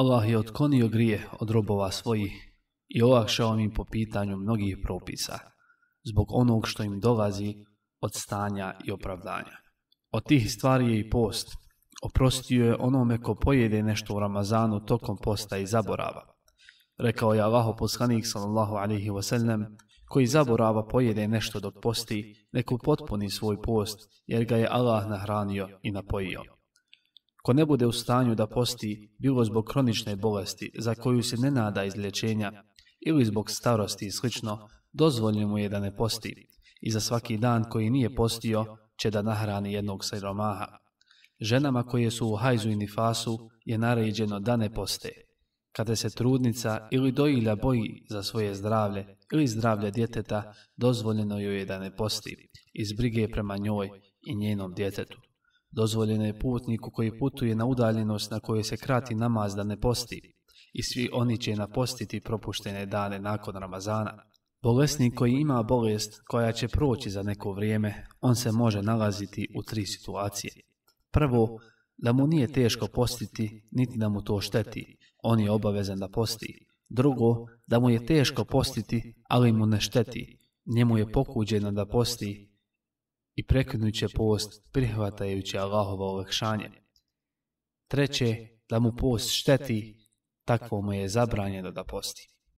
Allah je otkonio grije od robova svojih i olakšao im po pitanju mnogih propisa, zbog onog što im dolazi od stanja i opravdanja. Od tih stvari je i post. Oprostio je onome ko pojede nešto u Ramazanu tokom posta i zaborava. Rekao je Allaho poslanik sallallahu alihi wasallam, koji zaborava pojede nešto dok posti, neku potpuni svoj post, jer ga je Allah nahranio i napojio. Ko ne bude u stanju da posti, bilo zbog kronične bolesti za koju se ne nada izlječenja ili zbog starosti i slično, dozvoljeno mu je da ne posti i za svaki dan koji nije postio će da nahrani jednog siromaha. Ženama koje su u hajzu i nifasu je naređeno da ne poste. Kada se trudnica ili dojilja boji za svoje zdravlje ili zdravlje djeteta, dozvoljeno joj je da ne posti iz brige prema njoj i njenom djetetu. Dozvoljeno je putniku koji putuje na udaljenost na kojoj se krati namaz da ne posti i svi oni će napostiti propuštene dane nakon Ramazana. Bolesnik koji ima bolest koja će proći za neko vrijeme, on se može nalaziti u tri situacije. Prvo, da mu nije teško postiti, niti da mu to šteti. On je obavezan da posti. Drugo, da mu je teško postiti, ali mu ne šteti. Njemu je pokuđeno da posti i prekinut će post prihvatajući Allahova olakšanje. Treće, da mu post šteti, takvo mu je zabranjeno da posti.